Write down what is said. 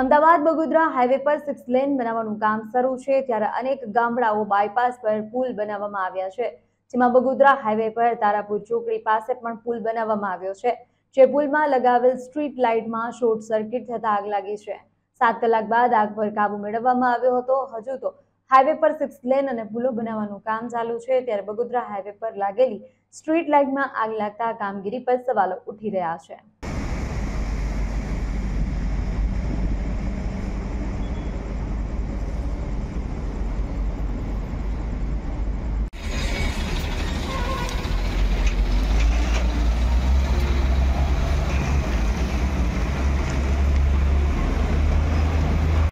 Ahmedabad Bagodara highway પર six lane બનાવવાનું કામ શરૂ છે ત્યારે અનેક ગામડાઓ બાયપાસ પર પુલ બનાવવામાં આવ્યા છે જેમાં બગોદરા હાઈવે પર તારાપુર ચોકડી પાસે પણ પુલ બનાવવામાં આવ્યો છે જે પુલમાં લગાવેલ સ્ટ્રીટ લાઇટમાં શોર્ટ સર્કિટ થતા આગ લાગી છે સાત કલાક બાદ આગ પર કાબુ મેળવવામાં આવ્યો હતો હજુ તો હાઈવે પર સિક્સ લેન અને પુલો બનાવવાનું કામ ચાલુ છે ત્યારે બગોદરા હાઈવે પર લાગેલી સ્ટ્રીટ લાઇટમાં આગ લાગતા કામગીરી પર સવાલો ઉઠી રહ્યા છે